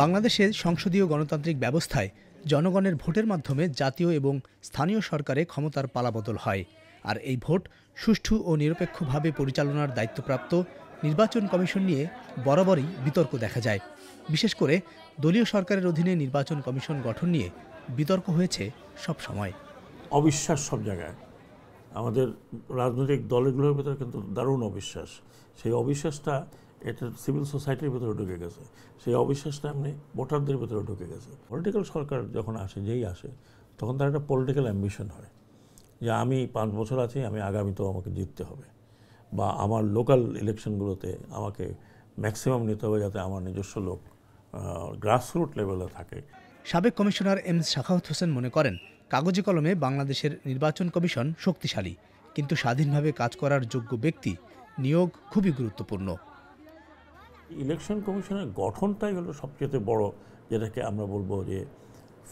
বাংলাদেশের সংসদীয় গণতান্ত্রিক ব্যবস্থায় জনগণের ভোটের মাধ্যমে জাতীয় এবং স্থানীয় সরকারে ক্ষমতার পালাবদল হয় আর এই ভোট সুষ্ঠু ও নিরপেক্ষভাবে পরিচালনার দায়িত্বপ্রাপ্ত নির্বাচন কমিশন নিয়ে বরাবরই বিতর্ক দেখা যায় বিশেষ করে দলীয় সরকারের অধীনে নির্বাচন কমিশন গঠন নিয়ে বিতর্ক হয়েছে সব সময় অবিশ্বাস সব জায়গায় আমাদের রাজনৈতিক দলগুলোর ভেতরে কিন্তু দারুণ অবিশ্বাস সেই অবিশ্বাসটা এটা সিভিল সোসাইটির ভেতরে ঢুকে গেছে সেই অবিশ্বাসটা এমনি ভোটারদের ভেতরে ঢুকে গেছে পলিটিক্যাল সরকার যখন আসে যেই আসে তখন তার একটা পলিটিক্যাল অ্যাম্বিশন হয় যে আমি পাঁচ বছর আছি আমি আগামীতেও আমাকে জিততে হবে বা আমার লোকাল ইলেকশনগুলোতে আমাকে ম্যাক্সিমাম নিতে হবে যাতে আমার নিজস্ব লোক গ্রাসরুট লেভেলে থাকে সাবেক কমিশনার এম শাখাউত হোসেন মনে করেন কাগজে কলমে বাংলাদেশের নির্বাচন কমিশন শক্তিশালী কিন্তু স্বাধীনভাবে কাজ করার যোগ্য ব্যক্তি নিয়োগ খুবই গুরুত্বপূর্ণ ইলেকশন কমিশনের গঠনটাই হলো সবচেয়ে বড় যেটাকে আমরা বলবো যে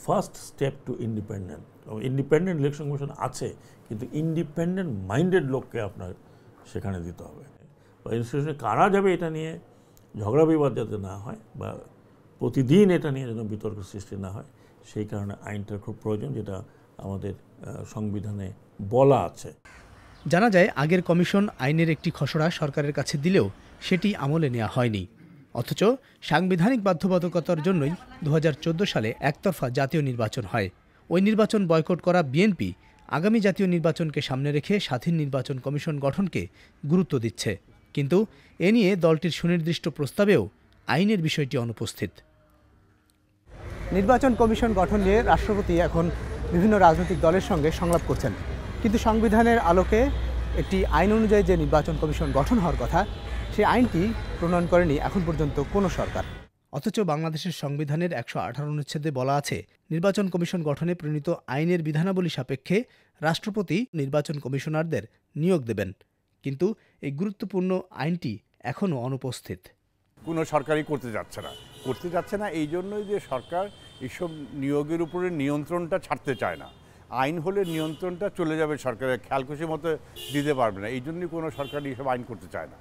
first step to independent independent election commission আছে কিন্তু ইন্ডিপেন্ডেন্ট মাইন্ডেড লোককে আপনার সেখানে দিতে হবে বা ইনস্টিটিউশনে কারা যাবে এটা নিয়ে ঝগড়া বিবাদ যাতে না হয় বা প্রতিদিন এটা নিয়ে যেন বিতর্ক সৃষ্টি না হয় সেই কারণে আইনটার খুব প্রয়োজন যেটা আমাদের সংবিধানে বলা আছে জানা যায় আগের কমিশন আইনের একটি খসড়া সরকারের কাছে দিলেও সেটি আমলে নেওয়া হয়নি অথচ সাংবিধানিক বাধ্যবাধকতার জন্যই দু সালে একতরফা জাতীয় নির্বাচন হয় ওই নির্বাচন বয়কট করা বিএনপি আগামী জাতীয় নির্বাচনকে সামনে রেখে স্বাধীন নির্বাচন কমিশন গঠনকে গুরুত্ব দিচ্ছে কিন্তু এ নিয়ে দলটির সুনির্দিষ্ট প্রস্তাবেও আইনের বিষয়টি অনুপস্থিত নির্বাচন কমিশন গঠন নিয়ে রাষ্ট্রপতি এখন বিভিন্ন রাজনৈতিক দলের সঙ্গে সংলাপ করছেন কিন্তু সংবিধানের আলোকে একটি আইন অনুযায়ী যে নির্বাচন কমিশন গঠন হওয়ার কথা সেই আইনটি প্রণয়ন করেনি এখন পর্যন্ত কোনো সরকার অথচ বাংলাদেশের সংবিধানের একশো আঠারো অনুচ্ছেদে বলা আছে নির্বাচন কমিশন গঠনে প্রণীত আইনের বিধানাবলী সাপেক্ষে রাষ্ট্রপতি নির্বাচন কমিশনারদের নিয়োগ দেবেন কিন্তু এই গুরুত্বপূর্ণ আইনটি এখনও অনুপস্থিত কোনো সরকারই করতে যাচ্ছে না করতে যাচ্ছে না এই জন্যই যে সরকার এইসব নিয়োগের উপরে নিয়ন্ত্রণটা ছাড়তে চায় না আইন হলে নিয়ন্ত্রণটা চলে যাবে সরকারের খেয়ালখুশি মতো দিতে পারবে না এই জন্যই কোনো সরকার এইসব আইন করতে চায় না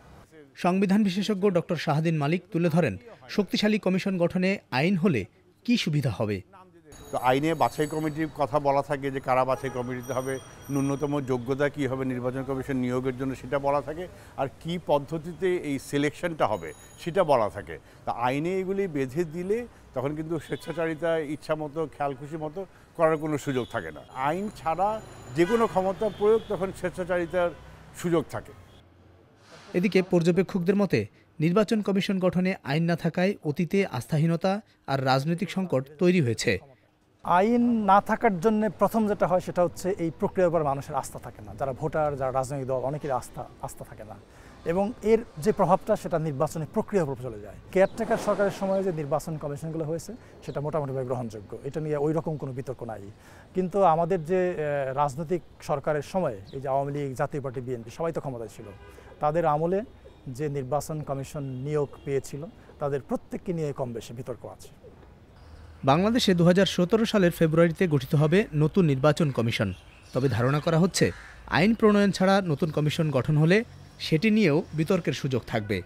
সংবিধান বিশেষজ্ঞ ডক্টর শাহদিন মালিক তুলে ধরেন শক্তিশালী কমিশন গঠনে আইন হলে কি সুবিধা হবে তো আইনে বাছাই কমিটির কথা বলা থাকে যে কারা বাছাই কমিটিতে হবে ন্যূনতম যোগ্যতা কি হবে নির্বাচন কমিশন নিয়োগের জন্য সেটা বলা থাকে আর কি পদ্ধতিতে এই সিলেকশনটা হবে সেটা বলা থাকে তা আইনে এগুলি বেঁধে দিলে তখন কিন্তু স্বেচ্ছাচারিতা ইচ্ছা মতো খেয়ালখুশি মতো করার কোনো সুযোগ থাকে না আইন ছাড়া যে কোনো ক্ষমতা প্রয়োগ তখন স্বেচ্ছাচারিতার সুযোগ থাকে এদিকে পর্যবেক্ষকদের মতে নির্বাচন কমিশন গঠনে আইন না থাকায় অতীতে আস্থাহীনতা আর রাজনৈতিক সংকট তৈরি হয়েছে আইন না থাকার জন্য প্রথম যেটা হয় সেটা হচ্ছে এই প্রক্রিয়ার উপর মানুষের আস্থা থাকে না যারা ভোটার যারা রাজনৈতিক দল অনেকের আস্থা আস্থা থাকে না এবং এর যে প্রভাবটা সেটা নির্বাচনী প্রক্রিয়ার উপর চলে যায় কেয়ারটেকার সরকারের সময় যে নির্বাচন কমিশনগুলো হয়েছে সেটা মোটামুটিভাবে গ্রহণযোগ্য এটা নিয়ে ওই রকম কোনো বিতর্ক নাই কিন্তু আমাদের যে রাজনৈতিক সরকারের সময়ে এই যে আওয়ামী লীগ জাতীয় পার্টি বিএনপি সবাই তো ক্ষমতায় ছিল তাদের আমলে যে নির্বাচন কমিশন নিয়োগ পেয়েছিল তাদের প্রত্যেককে নিয়ে কম বেশি বিতর্ক আছে বাংলাদেশে দু সালের ফেব্রুয়ারিতে গঠিত হবে নতুন নির্বাচন কমিশন তবে ধারণা করা হচ্ছে আইন প্রণয়ন ছাড়া নতুন কমিশন গঠন হলে সেটি নিয়েও বিতর্কের সুযোগ থাকবে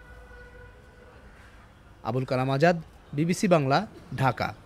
আবুল কালাম আজাদ বিবিসি বাংলা ঢাকা